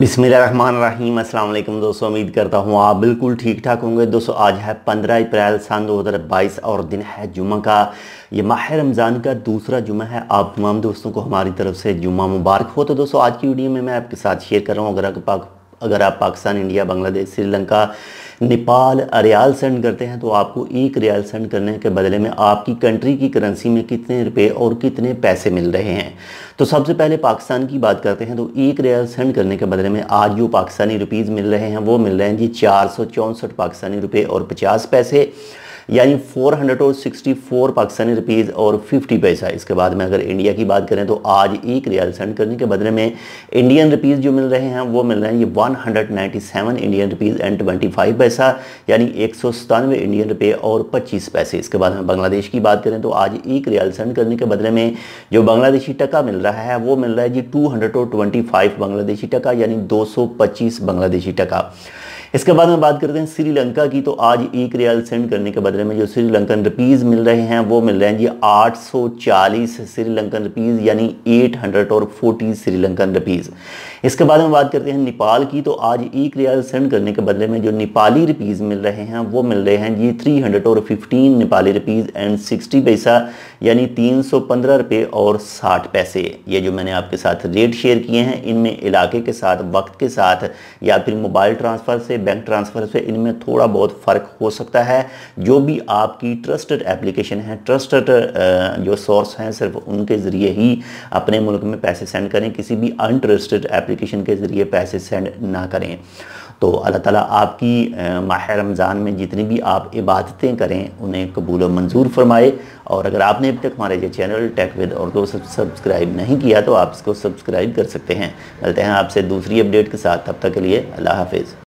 अस्सलाम वालेकुम दोस्तों उम्मीद करता हूँ आप बिल्कुल ठीक ठाक होंगे दोस्तों आज है पंद्रह अप्रैल सन दो हज़ार बाईस और दिन है जुमा का ये माह रमज़ान का दूसरा जुमा है आप तमाम दोस्तों को हमारी तरफ से जुमा मुबारक हो तो दोस्तों आज की वीडियो में मैं आपके साथ शेयर कर रहा हूँ अगर आप अगर आप पाकिस्तान इंडिया बांग्लादेश श्रीलंका नेपाल रियाल सेंड करते हैं तो आपको एक रियाल सेंड करने के बदले में आपकी कंट्री की करेंसी में कितने रुपए और कितने पैसे मिल रहे हैं तो सबसे पहले पाकिस्तान की बात करते हैं तो एक रियाल सेंड करने के बदले में आज जो पाकिस्तानी रुपीज़ मिल रहे हैं वो मिल रहे हैं जी चार पाकिस्तानी रुपये और पचास पैसे यानी 464 पाकिस्तानी रुपीज़ और 50 पैसा इसके बाद में अगर इंडिया की बात करें तो आज एक रियाल सेंड करने के बदले में इंडियन रुपीज़ जो मिल रहे हैं वो मिल रहे हैं ये 197 इंडियन रुपीज़ एंड 25 पैसा यानी एक इंडियन रुपये और 25 पैसे इसके बाद में बांग्लादेश की बात करें तो आज एक रियाल सेंड करने के बदले में जो बांग्लादेशी टका मिल रहा है वो मिल रहा है जी टू बांग्लादेशी टका यानी दो बांग्लादेशी टका इसके बाद में बात करते हैं श्रीलंका की तो आज एक रियाल सेंड करने के बदले में जो श्रीलंकन रुपीज़ मिल रहे हैं वो मिल रहे हैं जी 840 श्रीलंकन रुपीज़ यानी 840 श्रीलंकन रुपीज़ इसके बाद हम बात करते हैं नेपाल की तो आज एक रियाल सेंड करने के बदले में जो नेपाली रुपीज़ मिल रहे हैं वो मिल रहे हैं जी 315 नेपाली रुपीज़ एंड 60 पैसा यानी 315 रुपए और 60 पैसे ये जो मैंने आपके साथ रेट शेयर किए हैं इनमें इलाके के साथ वक्त के साथ या फिर मोबाइल ट्रांसफ़र से बैंक ट्रांसफ़र से इनमें थोड़ा बहुत फ़र्क हो सकता है जो भी आपकी ट्रस्टेड एप्लीकेशन है ट्रस्टेड जो सोर्स हैं सिर्फ उनके ज़रिए ही अपने मुल्क में पैसे सेंड करें किसी भी अनट्रस्टेड एप्लीकेशन के ज़रिए पैसे सेंड ना करें तो अल्लाह ताला आपकी माह रमज़ान में जितनी भी आप इबादतें करें उन्हें कबूल मंजूर फरमाए और अगर आपने अब तक हमारे ये चैनल टेक विद और दो सब्सक्राइब नहीं किया तो आप इसको सब्सक्राइब कर सकते हैं मिलते हैं आपसे दूसरी अपडेट के साथ तब तक के लिए अल्लाह हाफिज़